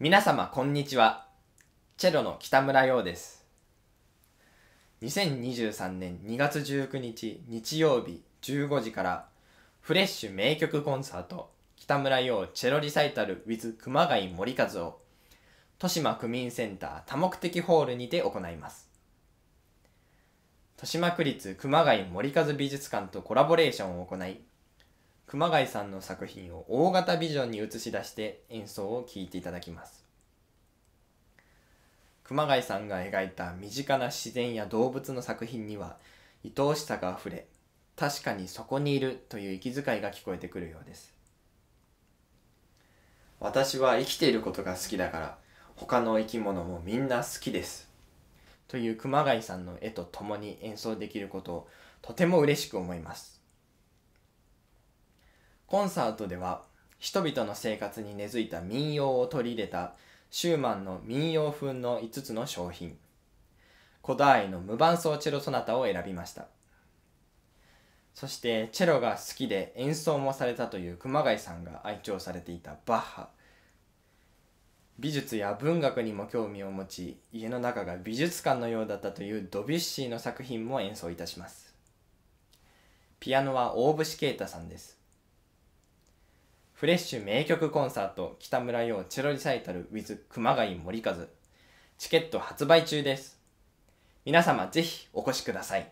皆様こんにちは。チェロの北村洋です。2023年2月19日日曜日15時からフレッシュ名曲コンサート北村洋チェロリサイタル with 熊谷森和を豊島区民センター多目的ホールにて行います。豊島区立熊谷森和美術館とコラボレーションを行い熊谷さんの作品を大型ビジョンに映し出して演奏を聴いていただきます熊谷さんが描いた身近な自然や動物の作品には愛おしさがあふれ確かにそこにいるという息遣いが聞こえてくるようです私は生きていることが好きだから他の生き物もみんな好きですという熊谷さんの絵と共に演奏できることをとても嬉しく思いますコンサートでは人々の生活に根付いた民謡を取り入れたシューマンの民謡風の5つの商品古代の無伴奏チェロソナタを選びましたそしてチェロが好きで演奏もされたという熊谷さんが愛聴されていたバッハ美術や文学にも興味を持ち家の中が美術館のようだったというドビュッシーの作品も演奏いたしますピアノは大節啓太さんですフレッシュ名曲コンサート北村洋チェロリサイタル with 熊谷森和チケット発売中です皆様ぜひお越しください